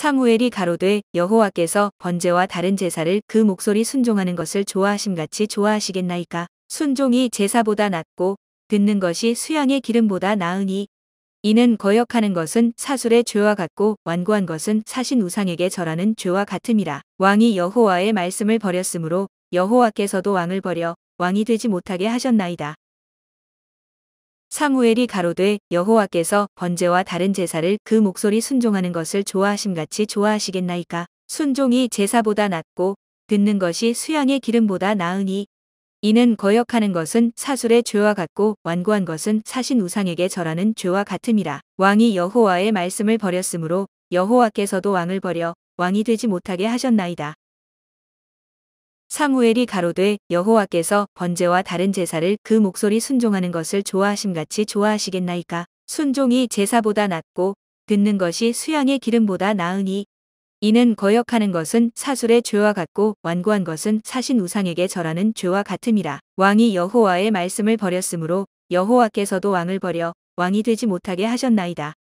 사무엘이 가로되 여호와께서 번제와 다른 제사를 그 목소리 순종하는 것을 좋아하심 같이 좋아하시겠나이까 순종이 제사보다 낫고 듣는 것이 수양의 기름보다 나으니 이는 거역하는 것은 사술의 죄와 같고 완고한 것은 사신 우상에게 절하는 죄와 같음이라. 왕이 여호와의 말씀을 버렸으므로 여호와께서도 왕을 버려 왕이 되지 못하게 하셨나이다. 사무엘이 가로되 여호와께서 번제와 다른 제사를 그 목소리 순종하는 것을 좋아하심같이 좋아하시겠나이까. 순종이 제사보다 낫고 듣는 것이 수양의 기름보다 나으니 이는 거역하는 것은 사술의 죄와 같고 완고한 것은 사신 우상에게 절하는 죄와 같음이라. 왕이 여호와의 말씀을 버렸으므로 여호와께서도 왕을 버려 왕이 되지 못하게 하셨나이다. 사무엘이 가로되 여호와께서 번제와 다른 제사를 그 목소리 순종하는 것을 좋아하심같이 좋아하시겠나이까. 순종이 제사보다 낫고 듣는 것이 수양의 기름보다 나으니 이는 거역하는 것은 사술의 죄와 같고 완고한 것은 사신 우상에게 절하는 죄와 같음이라. 왕이 여호와의 말씀을 버렸으므로 여호와께서도 왕을 버려 왕이 되지 못하게 하셨나이다.